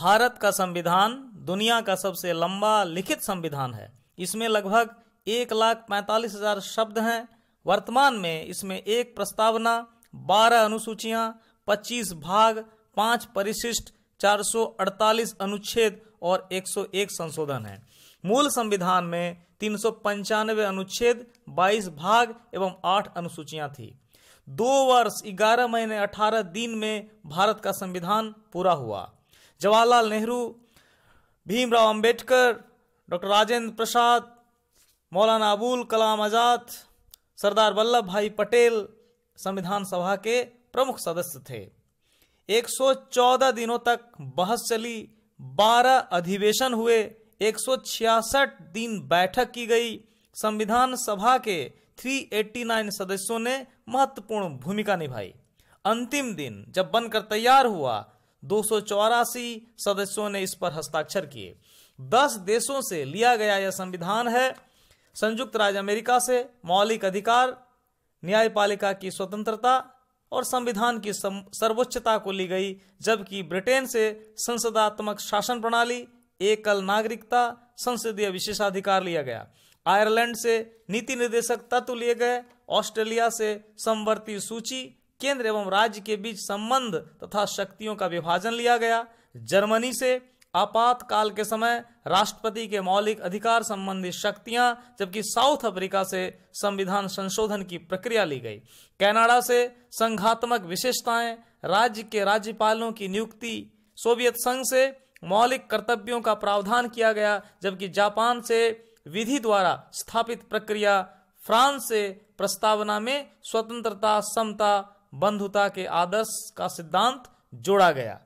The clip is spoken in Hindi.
भारत का संविधान दुनिया का सबसे लंबा लिखित संविधान है इसमें लगभग एक लाख पैंतालीस हजार शब्द हैं वर्तमान में इसमें एक प्रस्तावना बारह अनुसूचियां पच्चीस भाग पाँच परिशिष्ट चार सौ अड़तालीस अनुच्छेद और एक सौ एक संशोधन है मूल संविधान में तीन सौ पंचानवे अनुच्छेद बाईस भाग एवं आठ अनुसूचियां थी दो वर्ष ग्यारह महीने अठारह दिन में भारत का संविधान पूरा हुआ जवाहरलाल नेहरू भीमराव अंबेडकर डॉक्टर राजेंद्र प्रसाद मौलाना अबुल कलाम आज़ाद सरदार वल्लभ भाई पटेल संविधान सभा के प्रमुख सदस्य थे 114 दिनों तक बहस चली 12 अधिवेशन हुए 166 दिन बैठक की गई संविधान सभा के 389 सदस्यों ने महत्वपूर्ण भूमिका निभाई अंतिम दिन जब बनकर तैयार हुआ दो सदस्यों ने इस पर हस्ताक्षर किए दस देशों से लिया गया यह संविधान है संयुक्त राज्य अमेरिका से मौलिक अधिकार न्यायपालिका की स्वतंत्रता और संविधान की सर्वोच्चता को ली गई जबकि ब्रिटेन से संसदात्मक शासन प्रणाली एकल नागरिकता संसदीय विशेषाधिकार लिया गया आयरलैंड से नीति निर्देशक तत्व लिए गए ऑस्ट्रेलिया से संवर्ती सूची केंद्र एवं राज्य के बीच संबंध तथा शक्तियों का विभाजन लिया गया जर्मनी से आपातकाल के समय राष्ट्रपति के मौलिक अधिकार संबंधी शक्तियां जबकि साउथ अफ्रीका से संविधान संशोधन की प्रक्रिया ली गई कनाडा से संघात्मक विशेषताएं राज्य के राज्यपालों की नियुक्ति सोवियत संघ से मौलिक कर्तव्यों का प्रावधान किया गया जबकि जापान से विधि द्वारा स्थापित प्रक्रिया फ्रांस से प्रस्तावना में स्वतंत्रता समता बंधुता के आदर्श का सिद्धांत जोड़ा गया